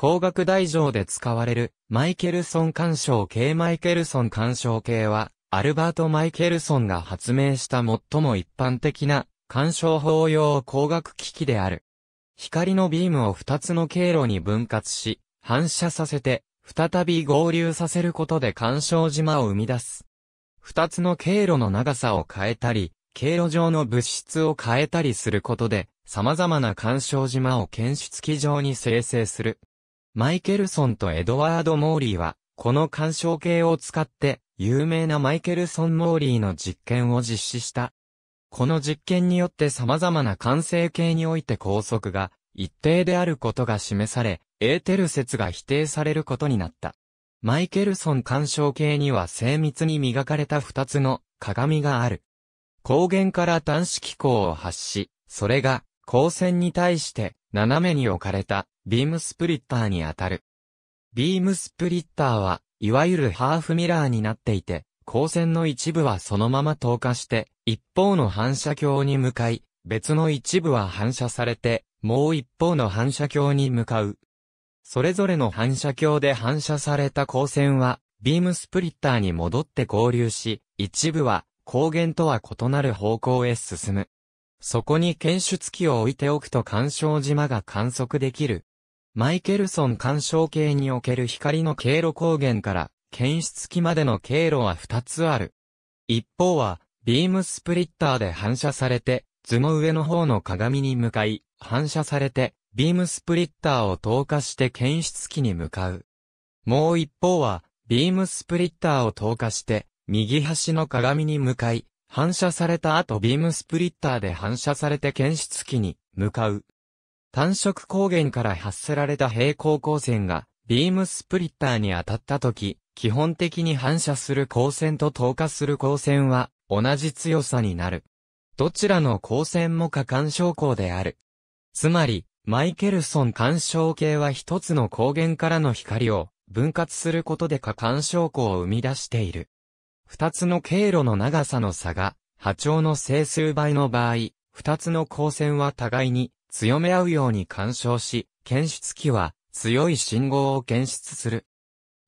工学大上で使われる、マイケルソン干渉系マイケルソン干渉系は、アルバート・マイケルソンが発明した最も一般的な、干渉法用光学機器である。光のビームを2つの経路に分割し、反射させて、再び合流させることで干渉島を生み出す。2つの経路の長さを変えたり、経路上の物質を変えたりすることで、様々な干渉島を検出機上に生成する。マイケルソンとエドワード・モーリーは、この干渉計を使って、有名なマイケルソン・モーリーの実験を実施した。この実験によって様々な完成形において高速が一定であることが示され、エーテル説が否定されることになった。マイケルソン干渉計には精密に磨かれた二つの鏡がある。光源から端子機構を発し、それが光線に対して斜めに置かれたビームスプリッターに当たる。ビームスプリッターは、いわゆるハーフミラーになっていて、光線の一部はそのまま透過して、一方の反射鏡に向かい、別の一部は反射されて、もう一方の反射鏡に向かう。それぞれの反射鏡で反射された光線は、ビームスプリッターに戻って合流し、一部は光源とは異なる方向へ進む。そこに検出器を置いておくと干渉島が観測できる。マイケルソン干渉系における光の経路光源から検出器までの経路は2つある。一方は、ビームスプリッターで反射されて、図の上の方の鏡に向かい、反射されて、ビームスプリッターを透過して検出器に向かう。もう一方は、ビームスプリッターを透過して、右端の鏡に向かい、反射された後ビームスプリッターで反射されて検出器に向かう。単色光源から発せられた平行光線がビームスプリッターに当たった時、基本的に反射する光線と透過する光線は同じ強さになる。どちらの光線も過干渉光である。つまり、マイケルソン干渉系は一つの光源からの光を分割することで過干渉光を生み出している。二つの経路の長さの差が、波長の整数倍の場合、二つの光線は互いに強め合うように干渉し、検出器は強い信号を検出する。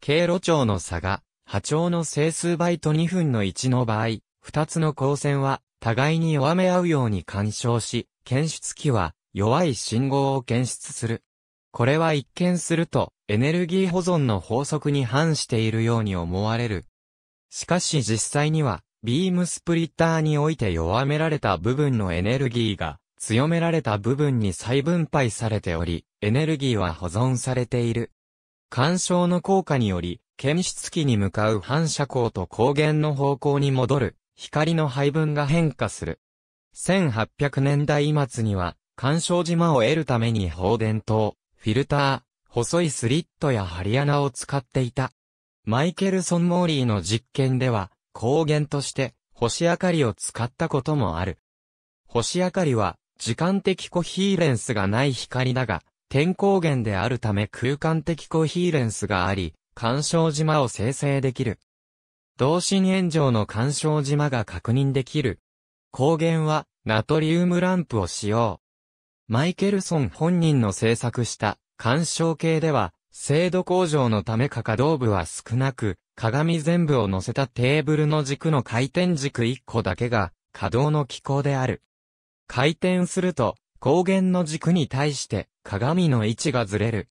経路長の差が、波長の整数倍と2分の1の場合、二つの光線は互いに弱め合うように干渉し、検出器は弱い信号を検出する。これは一見するとエネルギー保存の法則に反しているように思われるしかし実際には、ビームスプリッターにおいて弱められた部分のエネルギーが、強められた部分に再分配されており、エネルギーは保存されている。干渉の効果により、検出器に向かう反射光と光源の方向に戻る、光の配分が変化する。1800年代末には、干渉島を得るために放電灯、フィルター、細いスリットや針穴を使っていた。マイケルソン・モーリーの実験では、光源として星明かりを使ったこともある。星明かりは、時間的コヒーレンスがない光だが、天光源であるため空間的コヒーレンスがあり、干渉島を生成できる。同心円状の干渉島が確認できる。光源は、ナトリウムランプを使用。マイケルソン本人の制作した干渉系では、精度向上のため可稼働部は少なく、鏡全部を乗せたテーブルの軸の回転軸1個だけが稼働の機構である。回転すると、光源の軸に対して鏡の位置がずれる。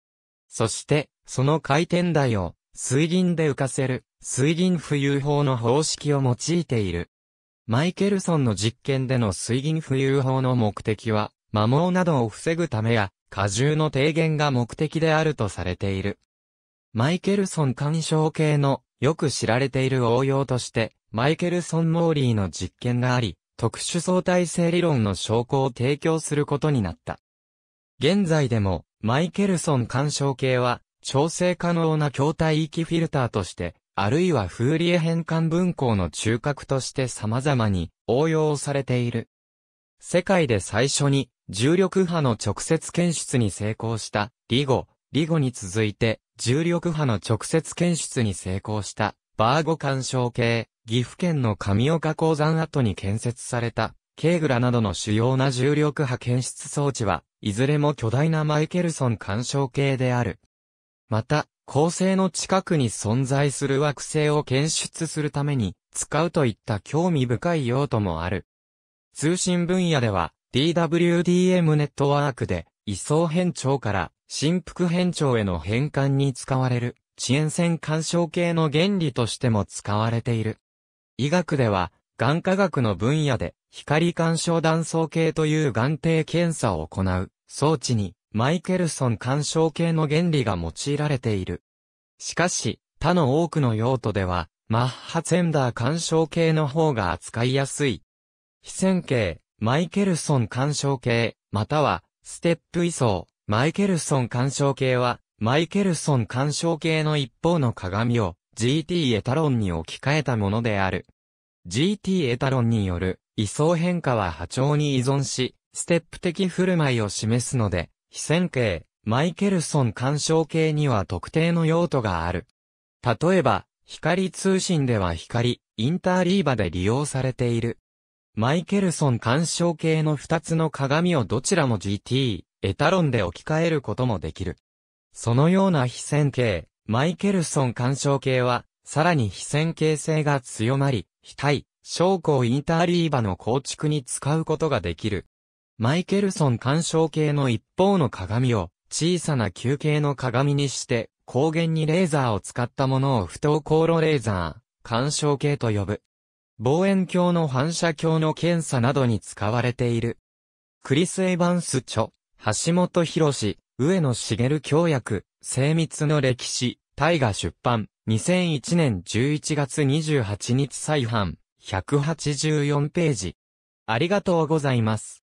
そして、その回転台を水銀で浮かせる水銀浮遊法の方式を用いている。マイケルソンの実験での水銀浮遊法の目的は、摩耗などを防ぐためや、荷重の低減が目的であるとされている。マイケルソン干渉系のよく知られている応用として、マイケルソン・モーリーの実験があり、特殊相対性理論の証拠を提供することになった。現在でも、マイケルソン干渉系は、調整可能な筐体域フィルターとして、あるいはフーリエ変換分光の中核として様々に応用されている。世界で最初に重力波の直接検出に成功したリゴ、リゴに続いて重力波の直接検出に成功したバーゴ干渉系、岐阜県の上岡鉱山跡に建設されたケーグラなどの主要な重力波検出装置は、いずれも巨大なマイケルソン干渉系である。また、恒星の近くに存在する惑星を検出するために使うといった興味深い用途もある。通信分野では、DWDM ネットワークで、位相変調から振幅変調への変換に使われる、遅延線干渉系の原理としても使われている。医学では、眼科学の分野で、光干渉断層系という眼底検査を行う装置に、マイケルソン干渉系の原理が用いられている。しかし、他の多くの用途では、マッハツェンダー干渉系の方が扱いやすい。非線形、マイケルソン干渉計、または、ステップ位相。マイケルソン干渉計は、マイケルソン干渉計の一方の鏡を GT エタロンに置き換えたものである。GT エタロンによる位相変化は波長に依存し、ステップ的振る舞いを示すので、非線形、マイケルソン干渉計には特定の用途がある。例えば、光通信では光、インターリーバで利用されている。マイケルソン干渉系の二つの鏡をどちらも GT、エタロンで置き換えることもできる。そのような非線形、マイケルソン干渉系は、さらに非線形性が強まり、非対、昇降インターリーバの構築に使うことができる。マイケルソン干渉系の一方の鏡を、小さな球形の鏡にして、光源にレーザーを使ったものを不等航路レーザー、干渉系と呼ぶ。望遠鏡の反射鏡の検査などに使われている。クリス・エヴァンス著、橋本博士、上野茂教訳、精密の歴史、大河出版、2001年11月28日再版、184ページ。ありがとうございます。